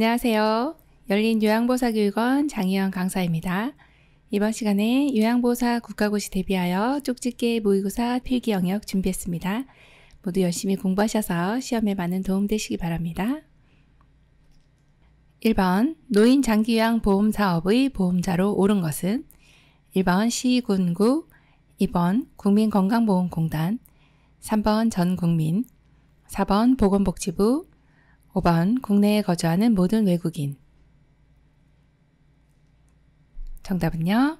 안녕하세요. 열린 요양보사 교육원 장희연 강사입니다. 이번 시간에 요양보사 국가고시 대비하여 쪽집게 모의고사 필기 영역 준비했습니다. 모두 열심히 공부하셔서 시험에 많은 도움 되시기 바랍니다. 1번 노인 장기요양 보험 사업의 보험자로 오른 것은 1번 시군구 2번 국민건강보험공단 3번 전국민 4번 보건복지부 5번 국내에 거주하는 모든 외국인 정답은요.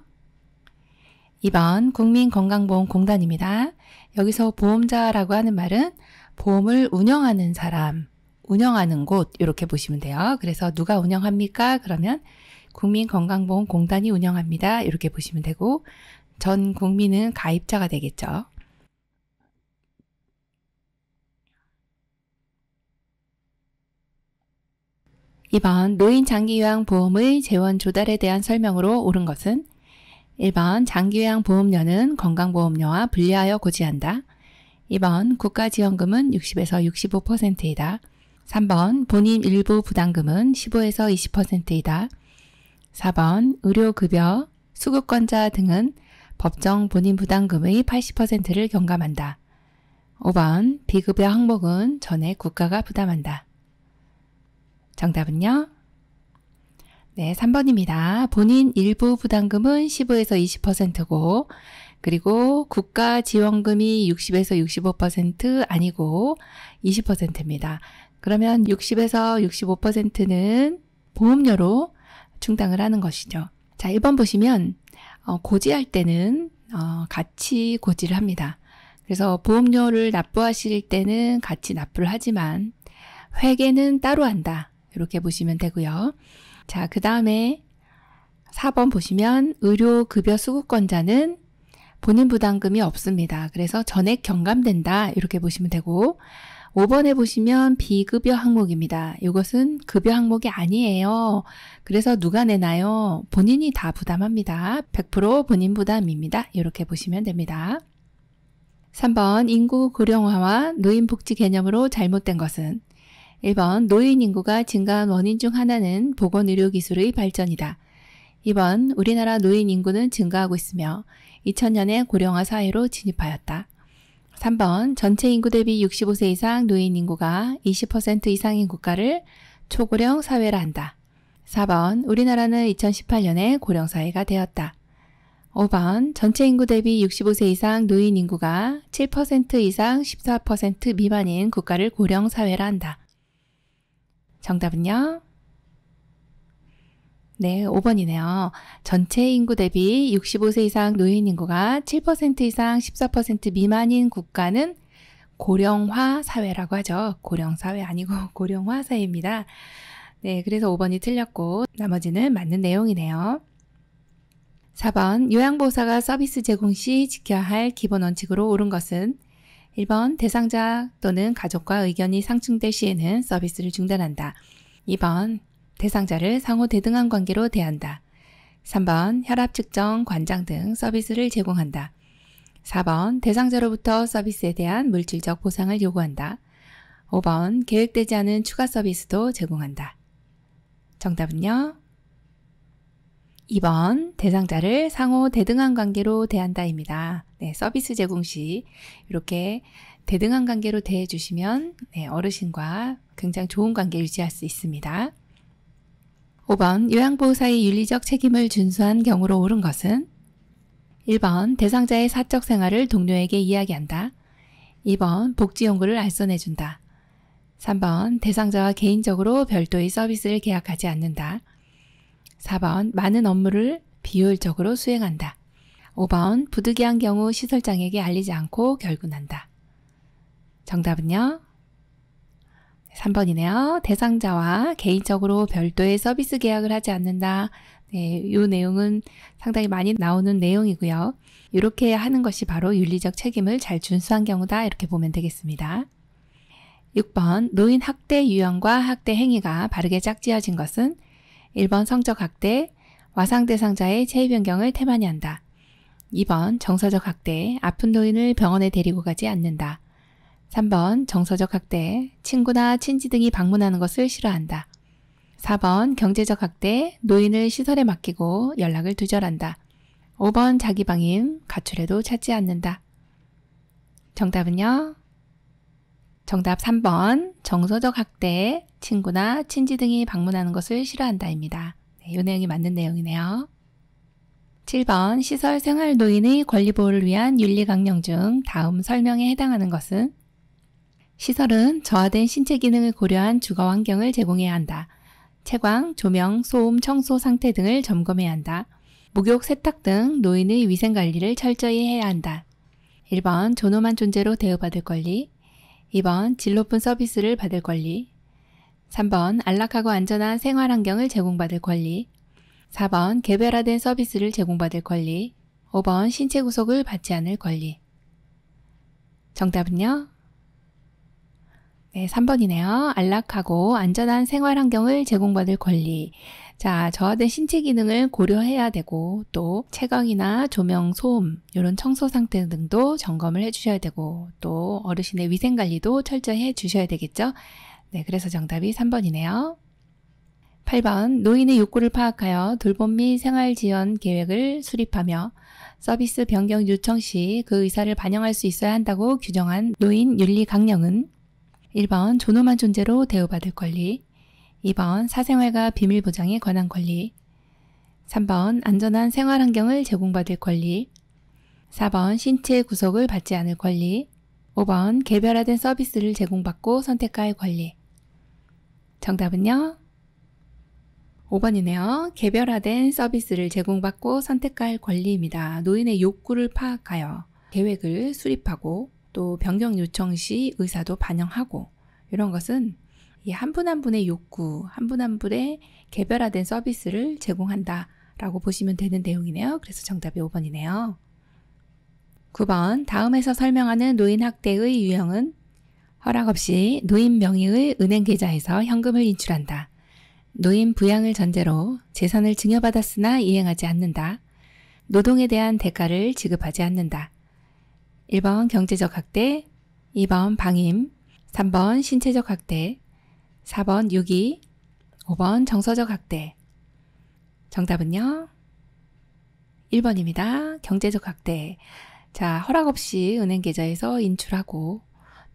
2번 국민건강보험공단입니다. 여기서 보험자라고 하는 말은 보험을 운영하는 사람, 운영하는 곳 이렇게 보시면 돼요. 그래서 누가 운영합니까? 그러면 국민건강보험공단이 운영합니다. 이렇게 보시면 되고 전 국민은 가입자가 되겠죠. 2번 노인 장기요양 보험의 재원 조달에 대한 설명으로 옳은 것은 1번 장기요양 보험료는 건강보험료와 분리하여 고지한다. 2번 국가지원금은 60에서 65%이다. 3번 본인 일부 부담금은 15에서 20%이다. 4번 의료급여, 수급권자 등은 법정 본인 부담금의 80%를 경감한다. 5번 비급여 항목은 전액 국가가 부담한다. 정답은요? 네, 3번입니다. 본인 일부 부담금은 15에서 20%고, 그리고 국가 지원금이 60에서 65% 아니고 20%입니다. 그러면 60에서 65%는 보험료로 충당을 하는 것이죠. 자, 1번 보시면, 어, 고지할 때는, 어, 같이 고지를 합니다. 그래서 보험료를 납부하실 때는 같이 납부를 하지만, 회계는 따로 한다. 이렇게 보시면 되고요. 자, 그 다음에 4번 보시면 의료급여 수급권자는 본인 부담금이 없습니다. 그래서 전액 경감된다 이렇게 보시면 되고 5번에 보시면 비급여 항목입니다. 이것은 급여 항목이 아니에요. 그래서 누가 내나요? 본인이 다 부담합니다. 100% 본인 부담입니다. 이렇게 보시면 됩니다. 3번 인구 고령화와 노인복지 개념으로 잘못된 것은 1번 노인 인구가 증가한 원인 중 하나는 보건의료 기술의 발전이다. 2번 우리나라 노인 인구는 증가하고 있으며 2000년에 고령화 사회로 진입하였다. 3번 전체 인구 대비 65세 이상 노인 인구가 20% 이상인 국가를 초고령 사회라 한다. 4번 우리나라는 2018년에 고령 사회가 되었다. 5번 전체 인구 대비 65세 이상 노인 인구가 7% 이상 14% 미만인 국가를 고령 사회라 한다. 정답은요? 네, 5번이네요. 전체 인구 대비 65세 이상 노인 인구가 7% 이상 14% 미만인 국가는 고령화 사회라고 하죠. 고령 사회 아니고 고령화 사회입니다. 네, 그래서 5번이 틀렸고 나머지는 맞는 내용이네요. 4번 요양보호사가 서비스 제공 시 지켜야 할 기본 원칙으로 옳은 것은 1번 대상자 또는 가족과 의견이 상충될 시에는 서비스를 중단한다. 2번 대상자를 상호 대등한 관계로 대한다. 3번 혈압 측정, 관장 등 서비스를 제공한다. 4번 대상자로부터 서비스에 대한 물질적 보상을 요구한다. 5번 계획되지 않은 추가 서비스도 제공한다. 정답은요. 2번 대상자를 상호 대등한 관계로 대한다입니다. 네, 서비스 제공 시 이렇게 대등한 관계로 대해 주시면 네, 어르신과 굉장히 좋은 관계 유지할 수 있습니다. 5번 요양보호사의 윤리적 책임을 준수한 경우로 옳은 것은 1번 대상자의 사적 생활을 동료에게 이야기한다. 2번 복지 연구를 알선해준다. 3번 대상자와 개인적으로 별도의 서비스를 계약하지 않는다. 4번 많은 업무를 비효율적으로 수행한다. 5번 부득이한 경우 시설장에게 알리지 않고 결근한다. 정답은요? 3번이네요. 대상자와 개인적으로 별도의 서비스 계약을 하지 않는다. 네, 이 내용은 상당히 많이 나오는 내용이고요. 이렇게 하는 것이 바로 윤리적 책임을 잘 준수한 경우다. 이렇게 보면 되겠습니다. 6번 노인 학대 유형과 학대 행위가 바르게 짝지어진 것은 1번 성적 확대 와상대 상자의 체위 변경을 태만히 한다. 2번 정서적 확대 아픈 노인을 병원에 데리고 가지 않는다. 3번 정서적 확대 친구나 친지 등이 방문하는 것을 싫어한다. 4번 경제적 확대 노인을 시설에 맡기고 연락을 두절한다. 5번 자기방임, 가출해도 찾지 않는다. 정답은요? 정답 3번 정서적 학대, 친구나 친지 등이 방문하는 것을 싫어한다입니다. 네, 이 내용이 맞는 내용이네요. 7번 시설 생활 노인의 권리 보호를 위한 윤리 강령 중 다음 설명에 해당하는 것은 시설은 저하된 신체 기능을 고려한 주거 환경을 제공해야 한다. 채광, 조명, 소음, 청소 상태 등을 점검해야 한다. 목욕, 세탁 등 노인의 위생 관리를 철저히 해야 한다. 1번 존엄한 존재로 대우받을 권리 2번 질 높은 서비스를 받을 권리 3번 안락하고 안전한 생활 환경을 제공받을 권리 4번 개별화된 서비스를 제공받을 권리 5번 신체 구속을 받지 않을 권리 정답은요? 네, 3번이네요. 안락하고 안전한 생활 환경을 제공받을 권리 자, 저하된 신체 기능을 고려해야 되고 또 채광이나 조명, 소음, 이런 청소 상태 등도 점검을 해주셔야 되고 또 어르신의 위생 관리도 철저히 해주셔야 되겠죠? 네, 그래서 정답이 3번이네요. 8번 노인의 욕구를 파악하여 돌봄 및 생활 지원 계획을 수립하며 서비스 변경 요청 시 그 의사를 반영할 수 있어야 한다고 규정한 노인 윤리 강령은 1번 존엄한 존재로 대우받을 권리 2번 사생활과 비밀 보장에 관한 권리 3번 안전한 생활 환경을 제공받을 권리 4번 신체 구속을 받지 않을 권리 5번 개별화된 서비스를 제공받고 선택할 권리 정답은요? 5번이네요. 개별화된 서비스를 제공받고 선택할 권리입니다. 노인의 욕구를 파악하여 계획을 수립하고 또 변경 요청 시 의사도 반영하고 이런 것은 한분한 한 분의 욕구, 한 분한 한 분의 개별화된 서비스를 제공한다 라고 보시면 되는 내용이네요. 그래서 정답이 5번이네요. 9번 다음에서 설명하는 노인학대의 유형은 허락 없이 노인 명의의 은행 계좌에서 현금을 인출한다. 노인 부양을 전제로 재산을 증여받았으나 이행하지 않는다. 노동에 대한 대가를 지급하지 않는다. 1번 경제적 학대, 2번 방임, 3번 신체적 학대, 4번 유기, 5번 정서적 학대. 정답은요? 1번입니다. 경제적 학대. 자, 허락 없이 은행 계좌에서 인출하고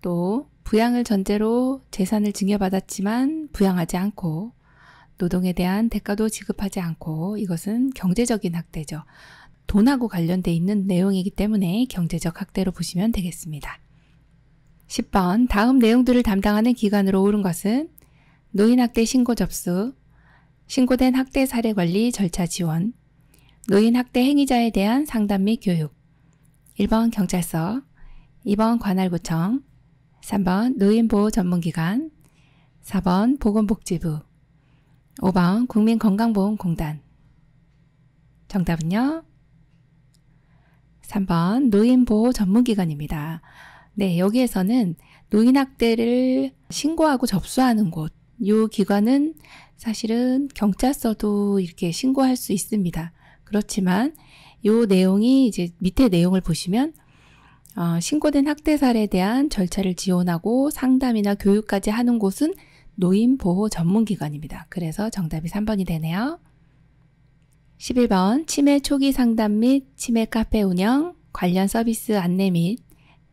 또 부양을 전제로 재산을 증여받았지만 부양하지 않고 노동에 대한 대가도 지급하지 않고 이것은 경제적인 학대죠. 돈하고 관련돼 있는 내용이기 때문에 경제적 학대로 보시면 되겠습니다. 10번 다음 내용들을 담당하는 기관으로 옳은 것은 노인학대 신고 접수, 신고된 학대 사례 관리 절차 지원, 노인학대 행위자에 대한 상담 및 교육, 1번 경찰서, 2번 관할구청, 3번 노인보호 전문기관, 4번 보건복지부, 5번 국민건강보험공단. 정답은요? 3번 노인보호 전문기관입니다. 네, 여기에서는 노인학대를 신고하고 접수하는 곳, 이 기관은 사실은 경찰서도 이렇게 신고할 수 있습니다. 그렇지만 이 내용이 이제 밑에 내용을 보시면 어, 신고된 학대 사례에 대한 절차를 지원하고 상담이나 교육까지 하는 곳은 노인 보호 전문 기관입니다. 그래서 정답이 3번이 되네요. 11번 치매 초기 상담 및 치매 카페 운영, 관련 서비스 안내 및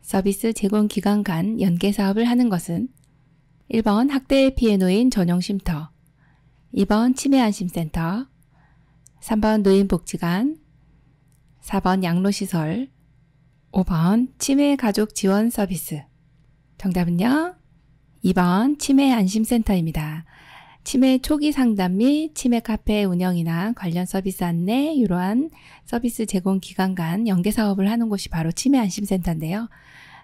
서비스 제공 기관 간 연계 사업을 하는 것은 1번 학대 의 피해 노인 전용 쉼터 2번 치매 안심센터 3번 노인복지관 4번 양로시설 5번 치매 가족 지원 서비스 정답은요? 2번 치매 안심센터입니다. 치매 초기 상담 및 치매 카페 운영이나 관련 서비스 안내, 이러한 서비스 제공 기관 간 연계 사업을 하는 곳이 바로 치매 안심센터인데요.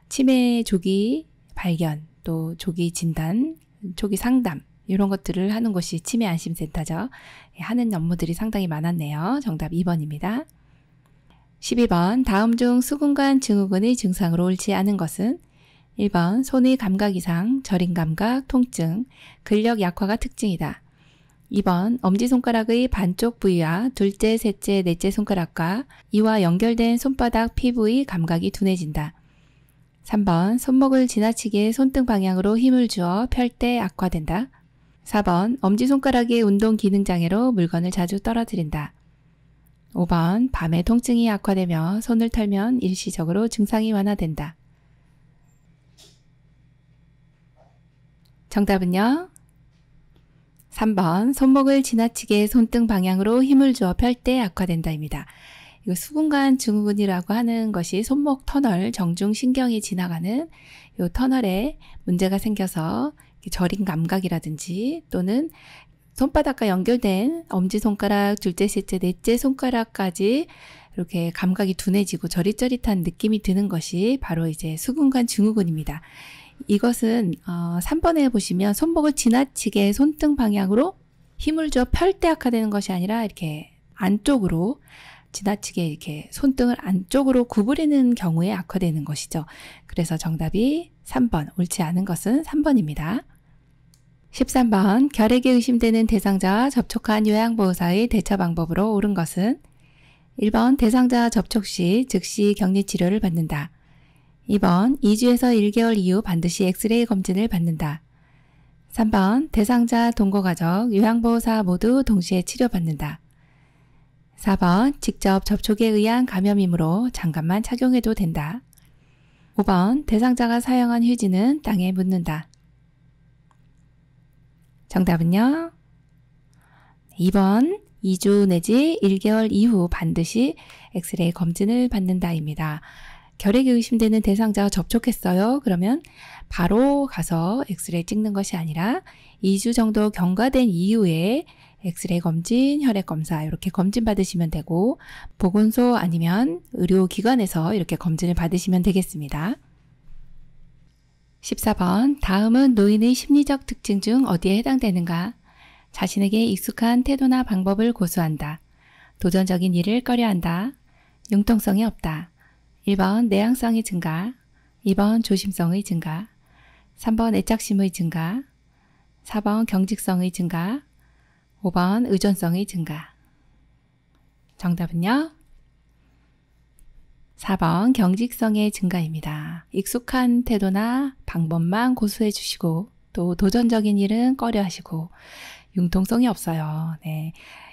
치매 조기 발견, 또 조기 진단, 초기 상담 이런 것들을 하는 곳이 치매 안심센터죠. 예, 하는 업무들이 상당히 많았네요. 정답 2번입니다. 12번 다음 중 수군관 증후군의 증상으로 옳지 않은 것은 1번 손의 감각 이상, 저린 감각, 통증, 근력 약화가 특징이다. 2번 엄지손가락의 반쪽 부위와 둘째, 셋째, 넷째 손가락과 이와 연결된 손바닥 피부의 감각이 둔해진다. 3번 손목을 지나치게 손등 방향으로 힘을 주어 펼 때 악화된다. 4번 엄지손가락의 운동 기능 장애로 물건을 자주 떨어뜨린다. 5번 밤에 통증이 악화되며 손을 털면 일시적으로 증상이 완화된다. 정답은요? 3번 손목을 지나치게 손등 방향으로 힘을 주어 펼 때 악화된다입니다. 이 수분관 증후군이라고 하는 것이 손목 터널 정중 신경이 지나가는 이 터널에 문제가 생겨서 저린 감각이라든지 또는 손바닥과 연결된 엄지손가락, 둘째, 셋째, 넷째 손가락까지 이렇게 감각이 둔해지고 저릿저릿한 느낌이 드는 것이 바로 이제 수분관 증후군입니다. 이것은 어, 3번에 보시면 손목을 지나치게 손등 방향으로 힘을 줘 펼 때 악화되는 것이 아니라 이렇게 안쪽으로 지나치게 이렇게 손등을 안쪽으로 구부리는 경우에 악화되는 것이죠. 그래서 정답이 3번, 옳지 않은 것은 3번입니다. 13번, 결핵이 의심되는 대상자와 접촉한 요양보호사의 대처 방법으로 옳은 것은 1번, 대상자 와 접촉 시 즉시 격리 치료를 받는다. 2번, 2주에서 1개월 이후 반드시 엑스레이 검진을 받는다. 3번, 대상자 동거가족, 요양보호사 모두 동시에 치료받는다. 4번 직접 접촉에 의한 감염이므로 장갑만 착용해도 된다. 5번 대상자가 사용한 휴지는 땅에 묻는다. 정답은요? 2번 2주 내지 1개월 이후 반드시 엑스레이 검진을 받는다입니다. 결핵이 의심되는 대상자와 접촉했어요. 그러면 바로 가서 엑스레이 찍는 것이 아니라 2주 정도 경과된 이후에 엑스레이 검진, 혈액 검사 이렇게 검진 받으시면 되고 보건소 아니면 의료기관에서 이렇게 검진을 받으시면 되겠습니다. 14번 다음은 노인의 심리적 특징 중 어디에 해당되는가? 자신에게 익숙한 태도나 방법을 고수한다. 도전적인 일을 꺼려한다. 융통성이 없다. 1번 내향성이 증가 2번 조심성의 증가 3번 애착심의 증가 4번 경직성의 증가 5번 의존성의 증가. 정답은요? 4번 경직성의 증가입니다. 익숙한 태도나 방법만 고수해 주시고 또 도전적인 일은 꺼려 하시고 융통성이 없어요. 네.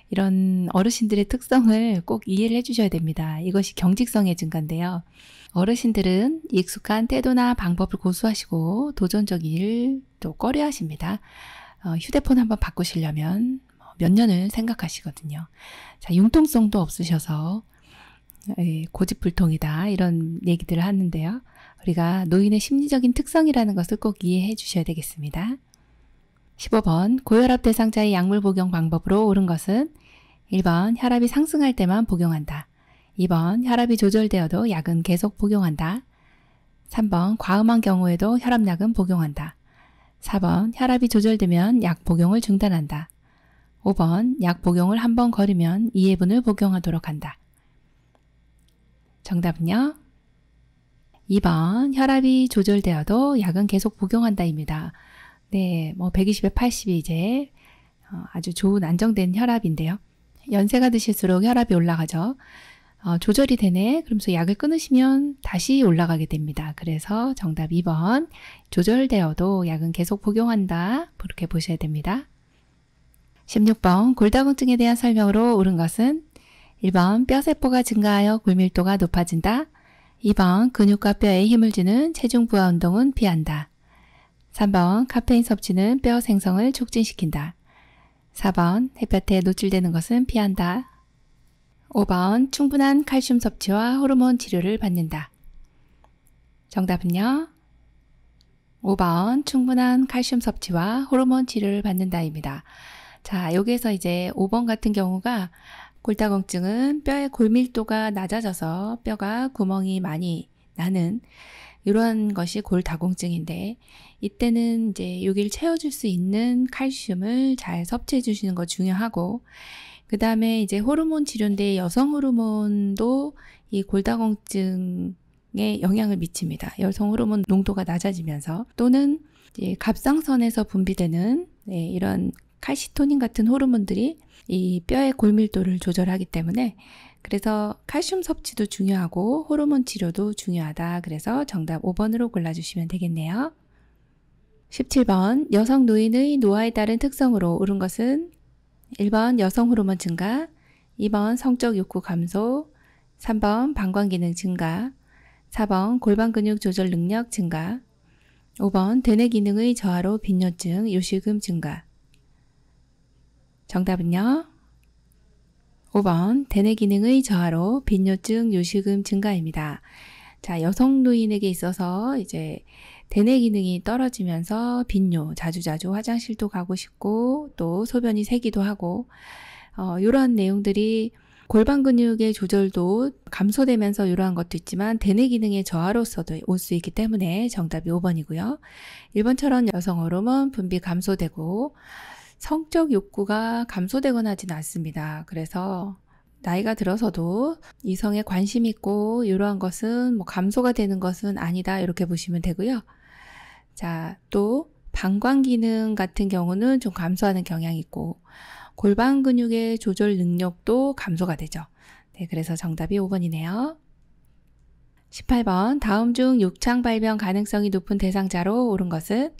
이런 어르신들의 특성을 꼭 이해를 해주셔야 됩니다. 이것이 경직성의 증가인데요. 어르신들은 익숙한 태도나 방법을 고수하시고 도전적인 일또 꺼려 하십니다. 어, 휴대폰 한번 바꾸시려면 몇 년을 생각하시거든요. 자, 융통성도 없으셔서 예, 고집불통이다 이런 얘기들을 하는데요. 우리가 노인의 심리적인 특성이라는 것을 꼭 이해해 주셔야 되겠습니다. 15번 고혈압 대상자의 약물 복용 방법으로 옳은 것은 1번 혈압이 상승할 때만 복용한다. 2번 혈압이 조절되어도 약은 계속 복용한다. 3번 과음한 경우에도 혈압약은 복용한다. 4번 혈압이 조절되면 약 복용을 중단한다. 5번 약 복용을 한 번걸으면 2회분을 복용하도록 한다. 정답은요? 2번 혈압이 조절되어도 약은 계속 복용한다입니다. 네, 뭐 120에 80이 이제 어, 아주 좋은 안정된 혈압인데요. 연세가 드실수록 혈압이 올라가죠. 어, 조절이 되네. 그러면서 약을 끊으시면 다시 올라가게 됩니다. 그래서 정답 2번 조절되어도 약은 계속 복용한다. 그렇게 보셔야 됩니다. 16번 골다공증에 대한 설명으로 옳은 것은 1번 뼈세포가 증가하여 골밀도가 높아진다. 2번 근육과 뼈에 힘을 주는 체중 부하 운동은 피한다. 3번 카페인 섭취는 뼈 생성을 촉진시킨다. 4번 햇볕에 노출되는 것은 피한다. 5번 충분한 칼슘 섭취와 호르몬 치료를 받는다. 정답은요. 5번 충분한 칼슘 섭취와 호르몬 치료를 받는다입니다. 자, 여기에서 이제 5번 같은 경우가 골다공증은 뼈의 골밀도가 낮아져서 뼈가 구멍이 많이 나는 이런 것이 골다공증인데 이때는 이제 여기를 채워줄 수 있는 칼슘을 잘 섭취해 주시는 거 중요하고 그 다음에 이제 호르몬 치료인데 여성 호르몬도 이 골다공증에 영향을 미칩니다. 여성 호르몬 농도가 낮아지면서 또는 이제 갑상선에서 분비되는 네, 이런 칼시토닌 같은 호르몬들이 이 뼈의 골밀도를 조절하기 때문에 그래서 칼슘 섭취도 중요하고 호르몬 치료도 중요하다. 그래서 정답 5번으로 골라주시면 되겠네요. 17번 여성 노인의 노화에 따른 특성으로 옳은 것은 1번 여성 호르몬 증가, 2번 성적 욕구 감소, 3번 방광 기능 증가, 4번 골반 근육 조절 능력 증가, 5번 대뇌 기능의 저하로 빈혈증 요실금 증가, 정답은요? 5번 대뇌 기능의 저하로 빈뇨증, 요식음 증가입니다. 자, 여성 노인에게 있어서 이제 대뇌 기능이 떨어지면서 빈뇨, 자주자주 화장실도 가고 싶고 또 소변이 새기도 하고 어, 이런 내용들이 골반 근육의 조절도 감소되면서 이러한 것도 있지만 대뇌 기능의 저하로서도 올 수 있기 때문에 정답이 5번이고요. 1번처럼 여성 호르몬 분비 감소되고 성적 욕구가 감소되거나 하진 않습니다. 그래서 나이가 들어서도 이성에 관심 있고 이러한 것은 뭐 감소가 되는 것은 아니다 이렇게 보시면 되고요. 자, 또 방광 기능 같은 경우는 좀 감소하는 경향이 있고 골반 근육의 조절 능력도 감소가 되죠. 네, 그래서 정답이 5번이네요. 18번 다음 중 욕창 발병 가능성이 높은 대상자로 오른 것은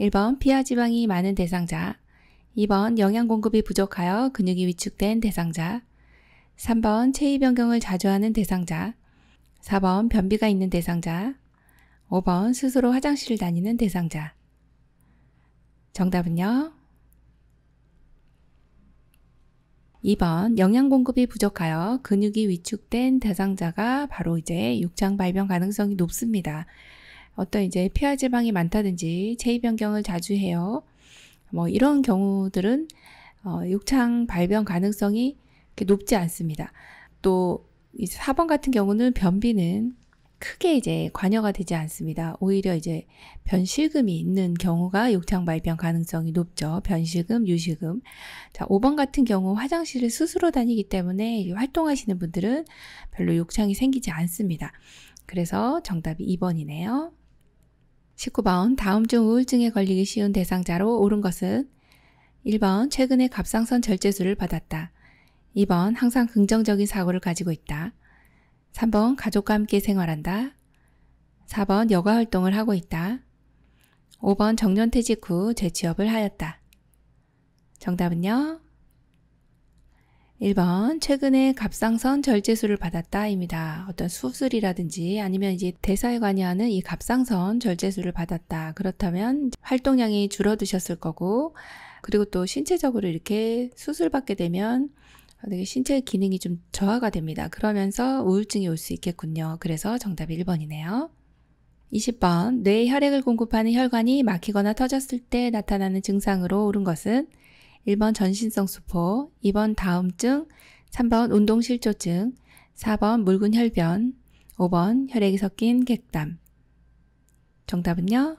1번 피하 지방이 많은 대상자, 2번 영양 공급이 부족하여 근육이 위축된 대상자 3번 체위 변경을 자주 하는 대상자 4번 변비가 있는 대상자 5번 스스로 화장실을 다니는 대상자 정답은요? 2번 영양 공급이 부족하여 근육이 위축된 대상자가 바로 이제 육장 발병 가능성이 높습니다. 어떤 이제 피하 지방이 많다든지 체위 변경을 자주 해요. 뭐 이런 경우들은 어, 육창 발병 가능성이 높지 않습니다. 또 이제 4번 같은 경우는 변비는 크게 이제 관여가 되지 않습니다. 오히려 이제 변실금이 있는 경우가 욕창 발병 가능성이 높죠. 변실금, 유실금. 자, 5번 같은 경우 화장실을 스스로 다니기 때문에 활동하시는 분들은 별로 욕창이 생기지 않습니다. 그래서 정답이 2번이네요. 19번 다음 중 우울증에 걸리기 쉬운 대상자로 옳은 것은 1번 최근에 갑상선 절제술을 받았다. 2번 항상 긍정적인 사고를 가지고 있다. 3번 가족과 함께 생활한다. 4번 여가 활동을 하고 있다. 5번 정년퇴직 후 재취업을 하였다. 정답은요? 1번 최근에 갑상선 절제술을 받았다입니다. 어떤 수술이라든지 아니면 이제 대사에 관여하는 이 갑상선 절제술을 받았다. 그렇다면 활동량이 줄어드셨을 거고 그리고 또 신체적으로 이렇게 수술 받게 되면 신체 기능이 좀 저하가 됩니다. 그러면서 우울증이 올 수 있겠군요. 그래서 정답이 1번이네요. 20번 뇌 혈액을 공급하는 혈관이 막히거나 터졌을 때 나타나는 증상으로 옳은 것은 1번 전신성 수포, 2번 다음증, 3번 운동실조증, 4번 묽은 혈변, 5번 혈액이 섞인 객담. 정답은요?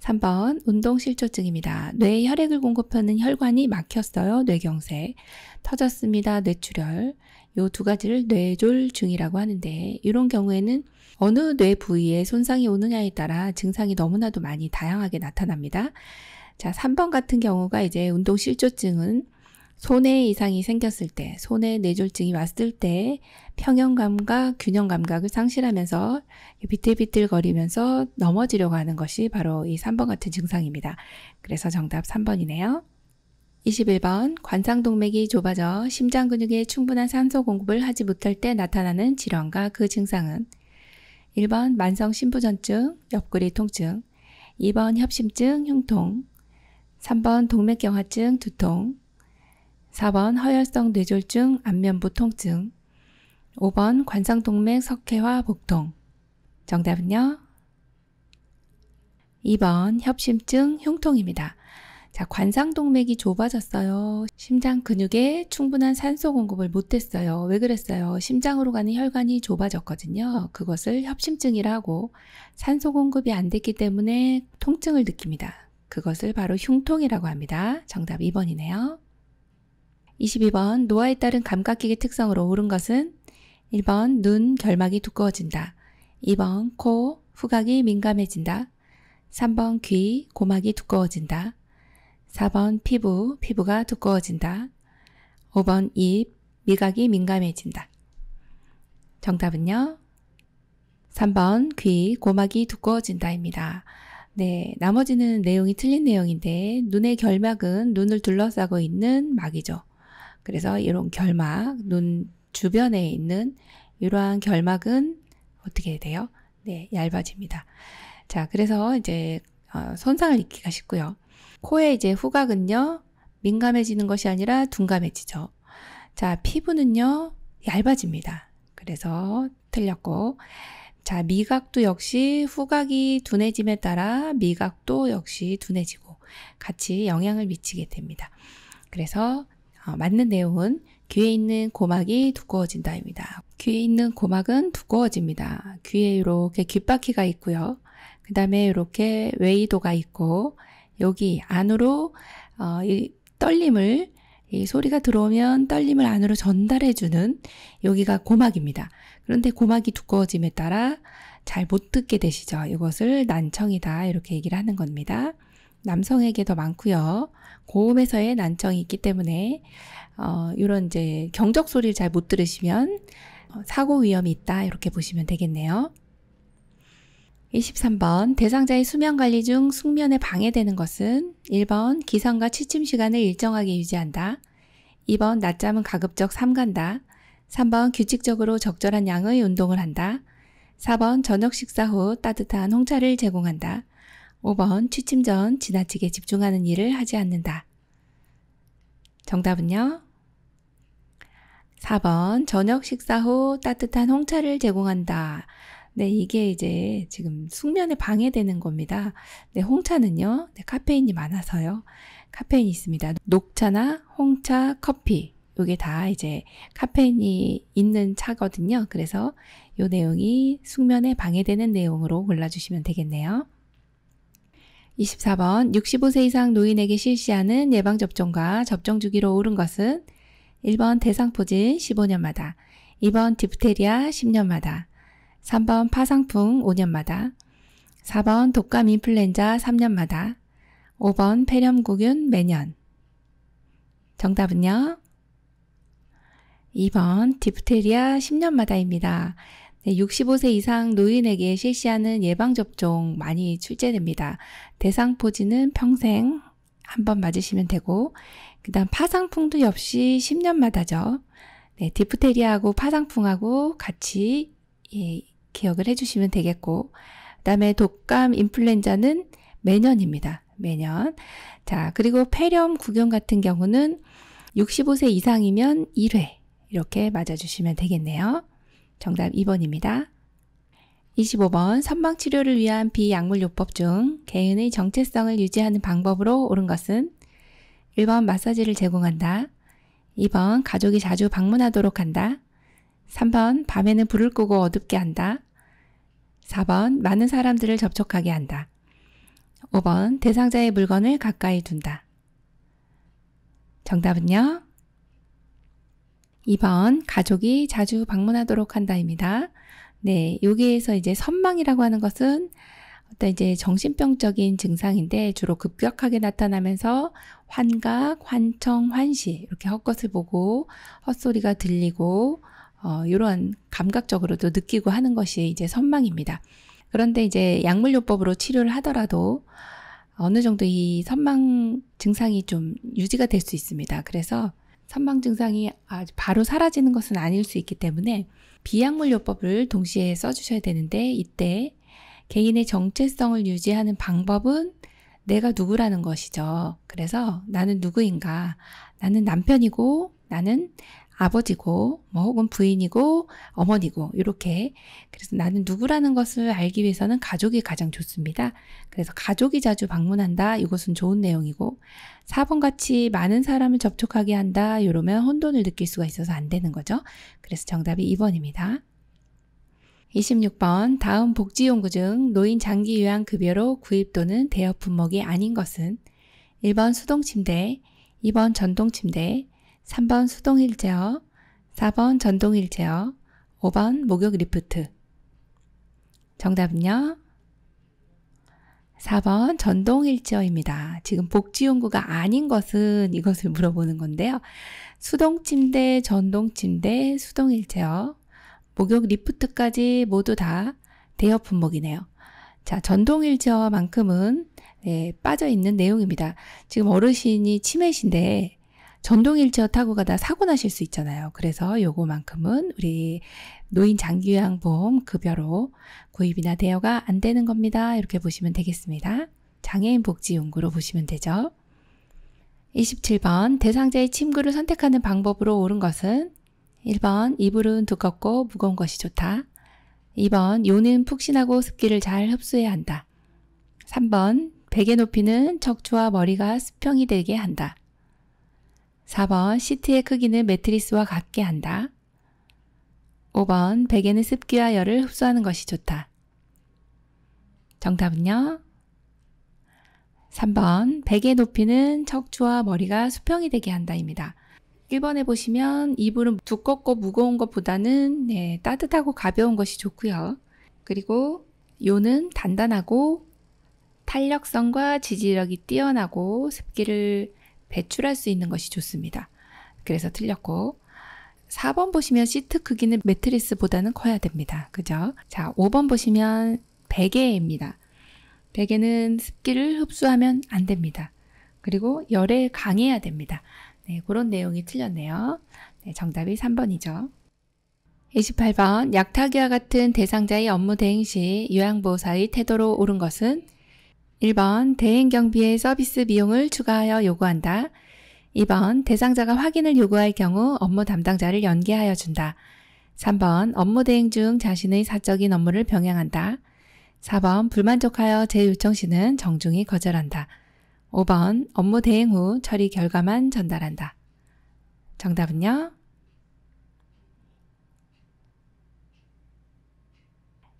3번 운동실조증입니다. 뇌에 혈액을 공급하는 혈관이 막혔어요. 뇌경색. 터졌습니다. 뇌출혈. 요 두 가지를 뇌졸중이라고 하는데 이런 경우에는 어느 뇌 부위에 손상이 오느냐에 따라 증상이 너무나도 많이 다양하게 나타납니다. 자, 3번 같은 경우가 이제 운동 실조증은 손에 이상이 생겼을 때, 손에 뇌졸증이 왔을 때 평형감과 균형감각을 상실하면서 비틀비틀거리면서 넘어지려고 하는 것이 바로 이 3번 같은 증상입니다. 그래서 정답 3번이네요. 21번 관상동맥이 좁아져 심장 근육에 충분한 산소 공급을 하지 못할 때 나타나는 질환과 그 증상은 1번 만성 심부전증 옆구리 통증, 2번 협심증, 흉통, 3번 동맥경화증 두통 4번 허혈성 뇌졸중 안면부 통증 5번 관상동맥 석회화 복통 정답은요? 2번 협심증 흉통입니다. 자, 관상동맥이 좁아졌어요. 심장 근육에 충분한 산소 공급을 못했어요. 왜 그랬어요? 심장으로 가는 혈관이 좁아졌거든요. 그것을 협심증이라고 산소 공급이 안 됐기 때문에 통증을 느낍니다. 그것을 바로 흉통이라고 합니다. 정답 2번이네요. 22번 노화에 따른 감각기계 특성으로 옳은 것은 1번 눈 결막이 두꺼워진다. 2번 코 후각이 민감해진다. 3번 귀 고막이 두꺼워진다. 4번 피부 피부가 두꺼워진다. 5번 입 미각이 민감해진다. 정답은요? 3번 귀 고막이 두꺼워진다입니다. 네, 나머지는 내용이 틀린 내용인데 눈의 결막은 눈을 둘러싸고 있는 막이죠. 그래서 이런 결막, 눈 주변에 있는 이러한 결막은 어떻게 돼요? 네, 얇아집니다. 자, 그래서 이제 어, 손상을 입기가 쉽고요. 코의 이제 후각은요, 민감해지는 것이 아니라 둔감해지죠. 자, 피부는요, 얇아집니다. 그래서 틀렸고, 자, 미각도 역시 후각이 둔해짐에 따라 미각도 역시 둔해지고 같이 영향을 미치게 됩니다. 그래서 어, 맞는 내용은 귀에 있는 고막이 두꺼워진다입니다. 귀에 있는 고막은 두꺼워집니다. 귀에 이렇게 귓바퀴가 있고요. 그 다음에 이렇게 외이도가 있고 여기 안으로 어, 떨림을 이 소리가 들어오면 떨림을 안으로 전달해주는 여기가 고막입니다. 그런데 고막이 두꺼워짐에 따라 잘 못 듣게 되시죠. 이것을 난청이다 이렇게 얘기를 하는 겁니다. 남성에게 더 많고요. 고음에서의 난청이 있기 때문에 어, 이런 이제 경적 소리를 잘 못 들으시면 어, 사고 위험이 있다 이렇게 보시면 되겠네요. 23번 대상자의 수면 관리 중 숙면에 방해되는 것은 1번 기상과 취침 시간을 일정하게 유지한다. 2번 낮잠은 가급적 삼간다. 3번 규칙적으로 적절한 양의 운동을 한다. 4번 저녁 식사 후 따뜻한 홍차를 제공한다. 5번 취침 전 지나치게 집중하는 일을 하지 않는다. 정답은요? 4번 저녁 식사 후 따뜻한 홍차를 제공한다. 네, 이게 이제 지금 숙면에 방해되는 겁니다. 네, 홍차는요, 네, 카페인이 많아서요. 카페인이 있습니다. 녹차나 홍차, 커피. 요게 다 이제 카페인이 있는 차거든요. 그래서 요 내용이 숙면에 방해되는 내용으로 골라주시면 되겠네요. 24번 65세 이상 노인에게 실시하는 예방접종과 접종 주기로 오른 것은 1번 대상포진 15년마다, 2번 디프테리아 10년마다, 3번 파상풍 5년마다 4번 독감 인플루엔자 3년마다 5번 폐렴구균 매년 정답은요? 2번 디프테리아 10년마다입니다. 65세 이상 노인에게 실시하는 예방접종 많이 출제됩니다. 대상 포진은 평생 한번 맞으시면 되고 그 다음 파상풍도 역시 10년마다죠. 네, 디프테리아하고 파상풍하고 같이 예, 기억을 해주시면 되겠고 그 다음에 독감 인플루엔자는 매년입니다. 매년. 자, 그리고 폐렴 구경 같은 경우는 65세 이상이면 1회 이렇게 맞아주시면 되겠네요. 정답 2번입니다. 25번 선망치료를 위한 비약물요법 중 개인의 정체성을 유지하는 방법으로 옳은 것은 1번 마사지를 제공한다. 2번 가족이 자주 방문하도록 한다. 3번 밤에는 불을 끄고 어둡게 한다. 4번 많은 사람들을 접촉하게 한다. 5번 대상자의 물건을 가까이 둔다. 정답은요? 2번 가족이 자주 방문하도록 한다입니다. 네, 여기에서 이제 선망이라고 하는 것은 어떤 이제 정신병적인 증상인데 주로 급격하게 나타나면서 환각, 환청, 환시 이렇게 헛것을 보고 헛소리가 들리고 어, 이런 감각적으로도 느끼고 하는 것이 이제 선망입니다. 그런데 이제 약물요법으로 치료를 하더라도 어느 정도 이 선망 증상이 좀 유지가 될 수 있습니다. 그래서 선망 증상이 아주 바로 사라지는 것은 아닐 수 있기 때문에 비약물요법을 동시에 써주셔야 되는데 이때 개인의 정체성을 유지하는 방법은 내가 누구라는 것이죠. 그래서 나는 누구인가? 나는 남편이고 나는 아버지고 뭐 혹은 부인이고 어머니고 이렇게 그래서 나는 누구라는 것을 알기 위해서는 가족이 가장 좋습니다. 그래서 가족이 자주 방문한다 이것은 좋은 내용이고 4번 같이 많은 사람을 접촉하게 한다 이러면 혼돈을 느낄 수가 있어서 안 되는 거죠. 그래서 정답이 2번입니다. 26번 다음 복지용구 중 노인 장기 요양 급여로 구입 또는 대여 품목이 아닌 것은 1번 수동 침대, 2번 전동 침대, 3번 수동일 체어 4번 전동일 체어 5번 목욕 리프트. 정답은요? 4번 전동일체어입니다. 지금 복지용구가 아닌 것은 이것을 물어보는 건데요. 수동침대, 전동침대, 수동일체어, 목욕 리프트까지 모두 다 대여 품목이네요. 자, 전동일체어만큼은 네, 빠져있는 내용입니다. 지금 어르신이 치매신데 전동일체어 타고 가다 사고 나실 수 있잖아요. 그래서 요거만큼은 우리 노인 장기요양보험 급여로 구입이나 대여가 안 되는 겁니다. 이렇게 보시면 되겠습니다. 장애인 복지 연구로 보시면 되죠. 27번 대상자의 침구를 선택하는 방법으로 옳은 것은 1번 이불은 두껍고 무거운 것이 좋다. 2번 요는 푹신하고 습기를 잘 흡수해야 한다. 3번 베개 높이는 척추와 머리가 수평이 되게 한다. 4번 시트의 크기는 매트리스와 같게 한다. 5번 베개는 습기와 열을 흡수하는 것이 좋다. 정답은요? 3번 베개 높이는 척추와 머리가 수평이 되게 한다입니다. 1번에 보시면 이불은 두껍고 무거운 것보다는 네, 따뜻하고 가벼운 것이 좋고요. 그리고 요는 단단하고 탄력성과 지지력이 뛰어나고 습기를 배출할 수 있는 것이 좋습니다. 그래서 틀렸고 4번 보시면 시트 크기는 매트리스보다는 커야 됩니다. 그죠? 자, 5번 보시면 베개입니다. 베개는 습기를 흡수하면 안 됩니다. 그리고 열에 강해야 됩니다. 네, 그런 내용이 틀렸네요. 네, 정답이 3번이죠. 28번 약타기와 같은 대상자의 업무 대행 시 요양보호사의 태도로 옳은 것은 1번 대행 경비의 서비스 비용을 추가하여 요구한다. 2번 대상자가 확인을 요구할 경우 업무 담당자를 연계하여 준다. 3번 업무 대행 중 자신의 사적인 업무를 병행한다. 4번 불만족하여 재요청 시는 정중히 거절한다. 5번 업무 대행 후 처리 결과만 전달한다. 정답은요?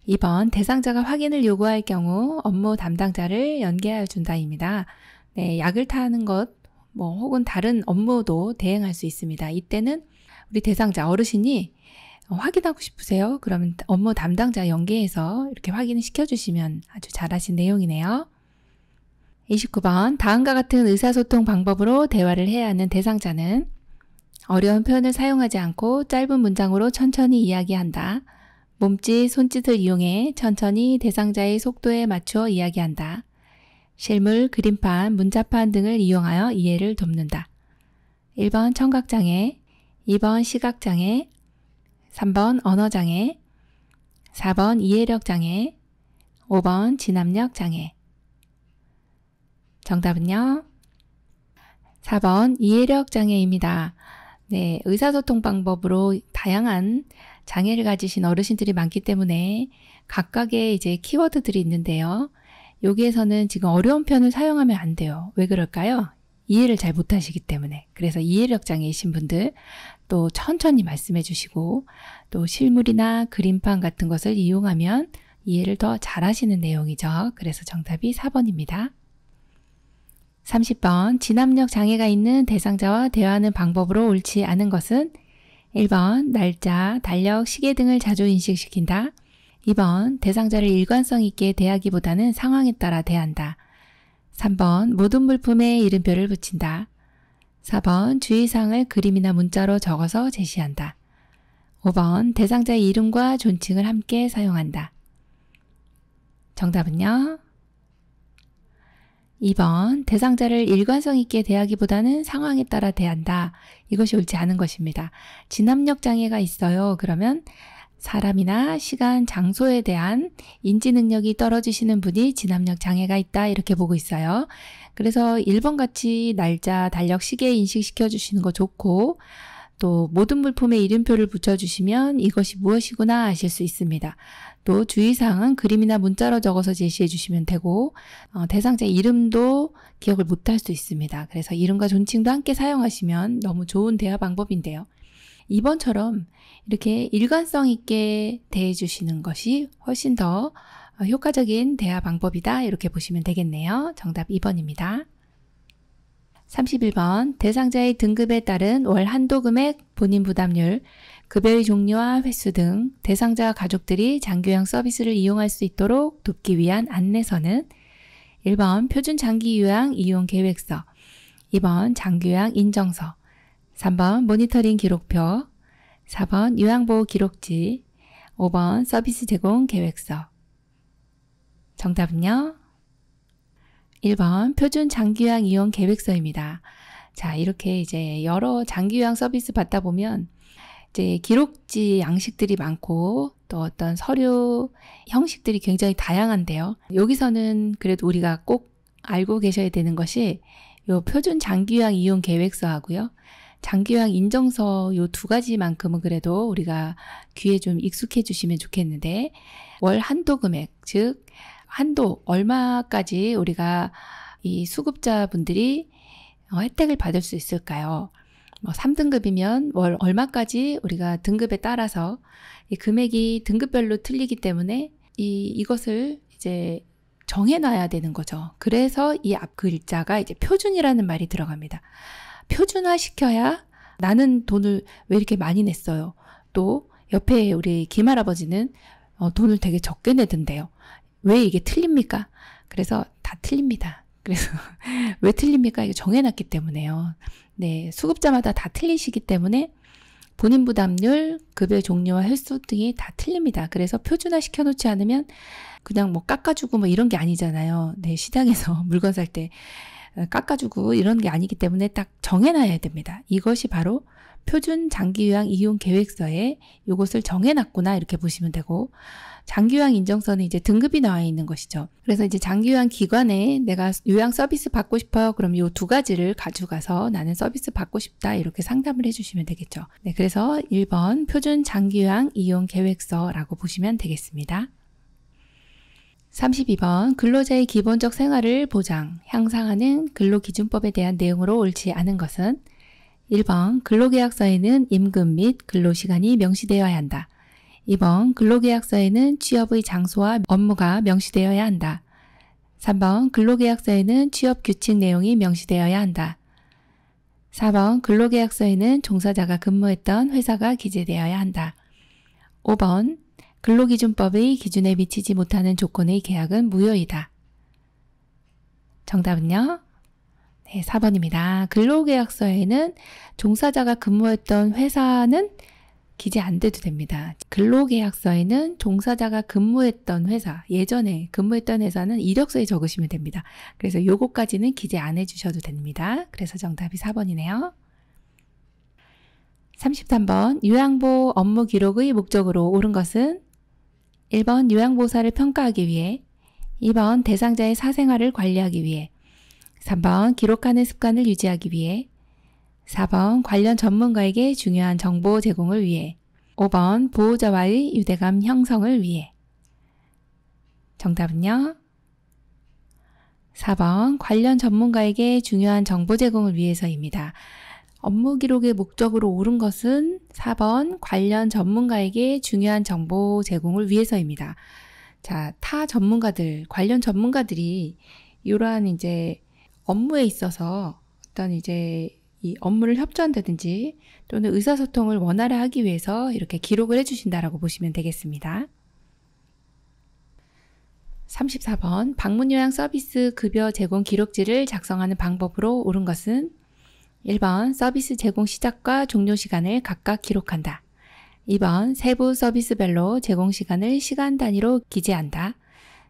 2번 대상자가 확인을 요구할 경우 업무 담당자를 연계하여 준다입니다. 네, 약을 타는 것, 뭐 혹은 다른 업무도 대행할 수 있습니다. 이때는 우리 대상자 어르신이 어, 확인하고 싶으세요? 그러면 업무 담당자 연계해서 이렇게 확인을 시켜주시면 아주 잘하신 내용이네요. 29번 다음과 같은 의사소통 방법으로 대화를 해야 하는 대상자는 어려운 표현을 사용하지 않고 짧은 문장으로 천천히 이야기한다. 몸짓, 손짓을 이용해 천천히 대상자의 속도에 맞추어 이야기한다. 실물, 그림판, 문자판 등을 이용하여 이해를 돕는다. 1번 청각장애, 2번 시각장애, 3번 언어장애, 4번 이해력장애, 5번 진압력장애. 정답은요? 4번 이해력장애입니다. 네, 의사소통 방법으로 다양한 장애를 가지신 어르신들이 많기 때문에 각각의 이제 키워드들이 있는데요. 여기에서는 지금 어려운 편을 사용하면 안 돼요. 왜 그럴까요? 이해를 잘 못하시기 때문에. 그래서 이해력 장애이신 분들 또 천천히 말씀해 주시고 또 실물이나 그림판 같은 것을 이용하면 이해를 더 잘하시는 내용이죠. 그래서 정답이 4번입니다. 30번 진압력 장애가 있는 대상자와 대화하는 방법으로 옳지 않은 것은 1번 날짜, 달력, 시계 등을 자주 인식시킨다. 2번 대상자를 일관성 있게 대하기보다는 상황에 따라 대한다. 3번 모든 물품에 이름표를 붙인다. 4번 주의사항을 그림이나 문자로 적어서 제시한다. 5번 대상자의 이름과 존칭을 함께 사용한다. 정답은요? 2번 대상자를 일관성 있게 대하기보다는 상황에 따라 대한다. 이것이 옳지 않은 것입니다. 진압력 장애가 있어요. 그러면 사람이나 시간, 장소에 대한 인지 능력이 떨어지시는 분이 진압력 장애가 있다 이렇게 보고 있어요. 그래서 1번 같이 날짜, 달력, 시계 인식시켜 주시는 거 좋고 또 모든 물품에 이름표를 붙여주시면 이것이 무엇이구나 아실 수 있습니다. 또 주의사항은 그림이나 문자로 적어서 제시해 주시면 되고 어, 대상자 이름도 기억을 못할 수 있습니다. 그래서 이름과 존칭도 함께 사용하시면 너무 좋은 대화 방법인데요. 이번처럼 이렇게 일관성 있게 대해 주시는 것이 훨씬 더 효과적인 대화 방법이다 이렇게 보시면 되겠네요. 정답 2번입니다. 31번 대상자의 등급에 따른 월 한도 금액, 본인 부담률, 급여의 종류와 횟수 등 대상자 가족들이 장기요양 서비스를 이용할 수 있도록 돕기 위한 안내서는 1번 표준 장기 요양 이용 계획서 2번 장기요양 인정서 3번 모니터링 기록표 4번 요양보호 기록지 5번 서비스 제공 계획서 정답은요? 1번 표준 장기요양 이용 계획서입니다. 자, 이렇게 이제 여러 장기요양 서비스 받다 보면 이제 기록지 양식들이 많고 또 어떤 서류 형식들이 굉장히 다양한데요. 여기서는 그래도 우리가 꼭 알고 계셔야 되는 것이 요 표준 장기요양 이용 계획서하고요. 장기요양 인정서 요 두 가지만큼은 그래도 우리가 귀에 좀 익숙해 주시면 좋겠는데 월 한도 금액 즉 한도 얼마까지 우리가 이 수급자분들이 어, 혜택을 받을 수 있을까요? 뭐 3등급이면 월 얼마까지 우리가 등급에 따라서 이 금액이 등급별로 틀리기 때문에 이 이것을 이제 정해놔야 되는 거죠. 그래서 이 앞 글자가 이제 표준이라는 말이 들어갑니다. 표준화 시켜야 나는 돈을 왜 이렇게 많이 냈어요. 또 옆에 우리 김할아버지는 어, 돈을 되게 적게 내던데요. 왜 이게 틀립니까? 그래서 다 틀립니다. 그래서 왜 틀립니까? 이거 정해놨기 때문에요. 네, 수급자마다 다 틀리시기 때문에 본인 부담률, 급여 종류와 횟수 등이 다 틀립니다. 그래서 표준화 시켜놓지 않으면 그냥 뭐 깎아주고 뭐 이런 게 아니잖아요. 네, 시장에서 물건 살 때 깎아주고 이런 게 아니기 때문에 딱 정해놔야 됩니다. 이것이 바로 표준 장기 요양 이용 계획서에 이것을 정해놨구나 이렇게 보시면 되고 장기요양 인정서는 이제 등급이 나와 있는 것이죠. 그래서 이제 장기요양 기관에 내가 요양 서비스 받고 싶어요. 그럼 요 두 가지를 가져가서 나는 서비스 받고 싶다. 이렇게 상담을 해주시면 되겠죠. 네, 그래서 1번 표준 장기요양 이용 계획서라고 보시면 되겠습니다. 32번 근로자의 기본적 생활을 보장, 향상하는 근로기준법에 대한 내용으로 옳지 않은 것은 1번 근로계약서에는 임금 및 근로시간이 명시되어야 한다. 2번 근로계약서에는 취업의 장소와 업무가 명시되어야 한다. 3번 근로계약서에는 취업 규칙 내용이 명시되어야 한다. 4번 근로계약서에는 종사자가 근무했던 회사가 기재되어야 한다. 5번 근로기준법의 기준에 미치지 못하는 조건의 계약은 무효이다. 정답은요? 네, 4번입니다. 근로계약서에는 종사자가 근무했던 회사는 기재 안 돼도 됩니다. 근로계약서에는 종사자가 근무했던 회사, 예전에 근무했던 회사는 이력서에 적으시면 됩니다. 그래서 요거까지는 기재 안 해주셔도 됩니다. 그래서 정답이 4번이네요. 33번 요양보호 업무 기록의 목적으로 옳은 것은 1번 요양보호사를 평가하기 위해 2번 대상자의 사생활을 관리하기 위해 3번 기록하는 습관을 유지하기 위해 4번 관련 전문가에게 중요한 정보 제공을 위해 5번 보호자와의 유대감 형성을 위해 정답은요? 4번 관련 전문가에게 중요한 정보 제공을 위해서입니다. 업무 기록의 목적으로 옳은 것은 4번 관련 전문가에게 중요한 정보 제공을 위해서입니다. 자, 타 전문가들, 관련 전문가들이 이러한 이제 업무에 있어서 어떤 이제 이 업무를 협조한다든지 또는 의사소통을 원활히 하기 위해서 이렇게 기록을 해주신다라고 보시면 되겠습니다. 34번 방문 요양 서비스 급여 제공 기록지를 작성하는 방법으로 옳은 것은 1번 서비스 제공 시작과 종료 시간을 각각 기록한다. 2번 세부 서비스별로 제공 시간을 시간 단위로 기재한다.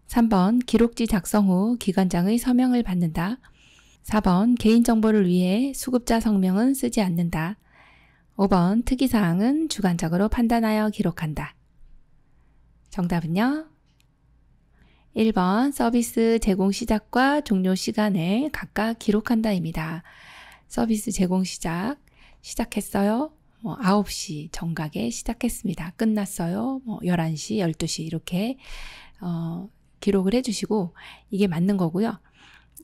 3번 기록지 작성 후 기관장의 서명을 받는다. 4번 개인정보를 위해 수급자 성명은 쓰지 않는다. 5번 특이사항은 주관적으로 판단하여 기록한다. 정답은요? 1번 서비스 제공 시작과 종료 시간을 각각 기록한다입니다. 서비스 제공 시작, 시작했어요. 뭐 9시 정각에 시작했습니다. 끝났어요. 뭐 11시, 12시 이렇게 어, 기록을 해주시고 이게 맞는 거고요.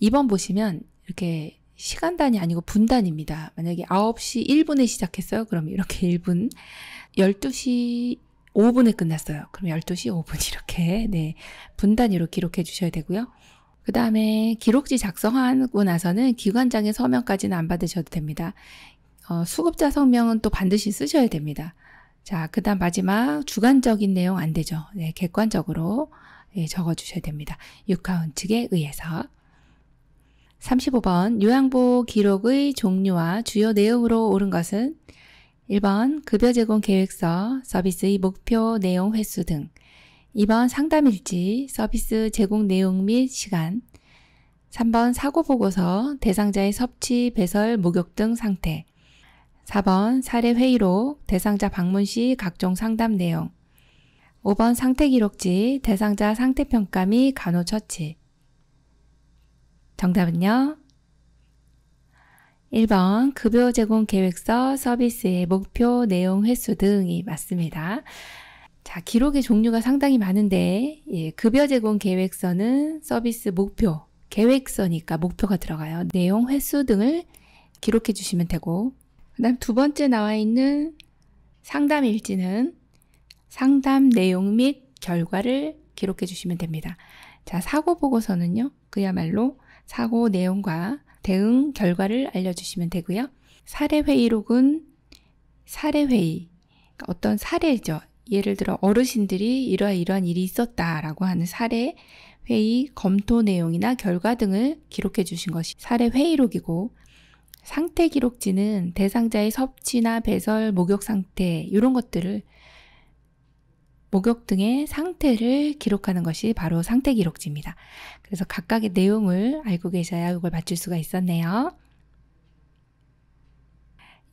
2번 보시면 이렇게 시간 단이 아니고 분단입니다. 만약에 9시 1분에 시작했어요. 그럼 이렇게 1분, 12시 5분에 끝났어요. 그럼 12시 5분 이렇게 네 분단위로 기록해 주셔야 되고요. 그 다음에 기록지 작성하고 나서는 기관장의 서명까지는 안 받으셔도 됩니다. 어, 수급자 성명은 또 반드시 쓰셔야 됩니다. 자, 그 다음 마지막 주관적인 내용 안 되죠. 네, 객관적으로 네, 적어주셔야 됩니다. 육하원 측에 의해서. 35번 요양보호 기록의 종류와 주요 내용으로 옳은 것은 1번 급여 제공 계획서, 서비스의 목표 내용 횟수 등 2번 상담일지, 서비스 제공 내용 및 시간 3번 사고 보고서, 대상자의 섭취, 배설, 목욕 등 상태 4번 사례 회의록, 대상자 방문 시 각종 상담 내용 5번 상태 기록지, 대상자 상태 평가 및 간호 처치 정답은요. 1번 급여 제공 계획서 서비스의 목표 내용 횟수 등이 맞습니다. 자, 기록의 종류가 상당히 많은데 예, 급여 제공 계획서는 서비스 목표, 계획서니까 목표가 들어가요. 내용 횟수 등을 기록해 주시면 되고 그다음 두 번째 나와 있는 상담 일지는 상담 내용 및 결과를 기록해 주시면 됩니다. 자, 사고 보고서는요. 그야말로 사고 내용과 대응 결과를 알려주시면 되고요. 사례회의록은 사례회의, 그러니까 어떤 사례죠. 예를 들어 어르신들이 이러이러한 일이 있었다라고 하는 사례, 회의, 검토 내용이나 결과 등을 기록해 주신 것이 사례 회의록이고 상태 기록지는 대상자의 섭취나 배설, 목욕 상태 이런 것들을 목욕 등의 상태를 기록하는 것이 바로 상태 기록지입니다. 그래서 각각의 내용을 알고 계셔야 이걸 맞출 수가 있었네요.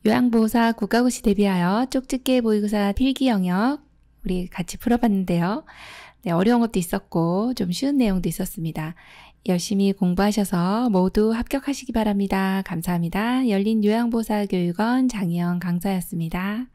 요양보호사 국가고시 대비하여 쪽집게 보의고사 필기 영역 우리 같이 풀어봤는데요. 네, 어려운 것도 있었고 좀 쉬운 내용도 있었습니다. 열심히 공부하셔서 모두 합격하시기 바랍니다. 감사합니다. 열린 요양보호사교육원 장희영 강사였습니다.